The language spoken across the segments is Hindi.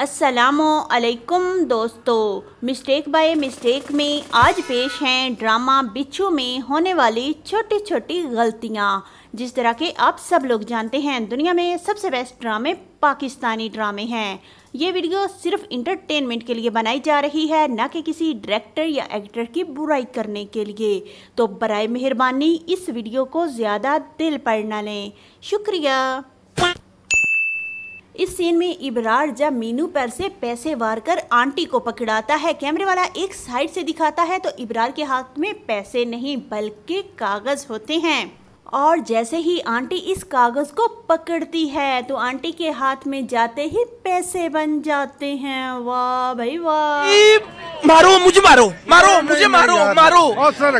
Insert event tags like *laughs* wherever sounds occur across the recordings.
असलकुम दोस्तों मिस्टेक बाय मिस्टेक में आज पेश हैं ड्रामा बिच्छू में होने वाली छोटी छोटी गलतियाँ जिस तरह के आप सब लोग जानते हैं दुनिया में सबसे बेस्ट ड्रामे पाकिस्तानी ड्रामे हैं ये वीडियो सिर्फ इंटरटेनमेंट के लिए बनाई जा रही है ना कि किसी डायरेक्टर या एक्टर की बुराई करने के लिए तो बरए मेहरबानी इस वीडियो को ज़्यादा दिल पर ना लें शुक्रिया इस सीन में इबरार जब मीनू पर से पैसे वार कर आंटी को पकड़ाता है कैमरे वाला एक साइड से दिखाता है तो इबरार के हाथ में पैसे नहीं बल्कि कागज होते हैं और जैसे ही आंटी इस कागज़ को पकड़ती है तो आंटी के हाथ में जाते ही पैसे बन जाते हैं वाह भाई वाह मारो मुझे मारो मारो मुझे मारो मारो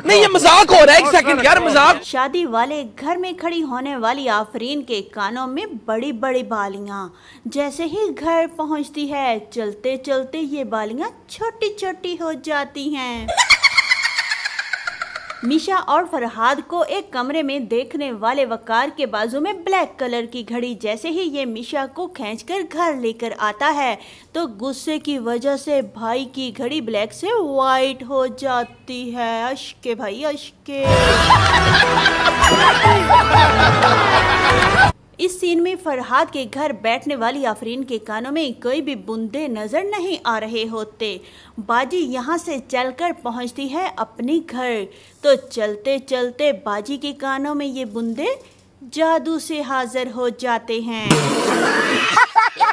नहीं ये मजाक हो रहा है एक सेकंड यार मजाक शादी वाले घर में खड़ी होने वाली आफरीन के कानों में बड़ी बड़ी बालियां जैसे ही घर पहुंचती है चलते चलते ये बालियां छोटी छोटी हो जाती हैं मिशा और फरहाद को एक कमरे में देखने वाले वकार के बाजू में ब्लैक कलर की घड़ी जैसे ही ये मीशा को खींचकर घर लेकर आता है तो गुस्से की वजह से भाई की घड़ी ब्लैक से वाइट हो जाती है अशके भाई अशके इस सीन में फरहाद के घर बैठने वाली आफरीन के कानों में कोई भी बूंदे नज़र नहीं आ रहे होते बाजी यहाँ से चलकर पहुँचती है अपने घर तो चलते चलते बाजी के कानों में ये बूंदे जादू से हाजिर हो जाते हैं *laughs*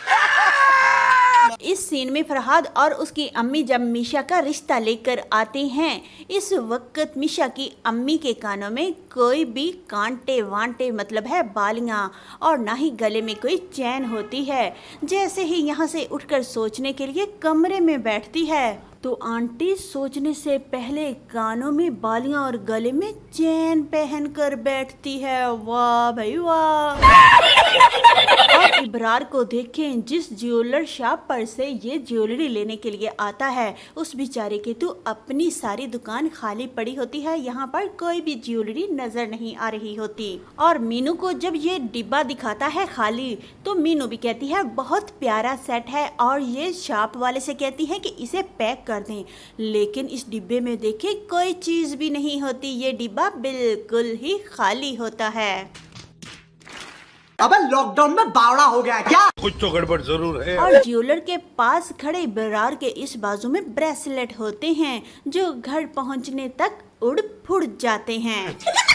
सीन में फरहाद और उसकी अम्मी जब मीशा का रिश्ता लेकर आते हैं इस वक्त मीशा की अम्मी के कानों में कोई भी कांटे वांटे मतलब है बालियाँ और ना ही गले में कोई चैन होती है जैसे ही यहाँ से उठकर सोचने के लिए कमरे में बैठती है तो आंटी सोचने से पहले कानों में बालियाँ और गले में चैन पहनकर बैठती है वाह भाई वाह भरार को देखें जिस ज्वेलर शॉप पर से ये ज्वेलरी लेने के लिए आता है उस बेचारे की तो अपनी सारी दुकान खाली पड़ी होती है यहाँ पर कोई भी ज्वेलरी नज़र नहीं आ रही होती और मीनू को जब ये डिब्बा दिखाता है खाली तो मीनू भी कहती है बहुत प्यारा सेट है और ये शॉप वाले से कहती है कि इसे पैक कर दें लेकिन इस डिब्बे में देखे कोई चीज़ भी नहीं होती ये डिब्बा बिल्कुल ही खाली होता है अबे लॉकडाउन में बावड़ा हो गया क्या कुछ तो गड़बड़ जरूर है और ज्वेलर के पास खड़े बरार के इस बाजू में ब्रेसलेट होते हैं जो घर पहुंचने तक उड़ फुड़ जाते हैं *laughs*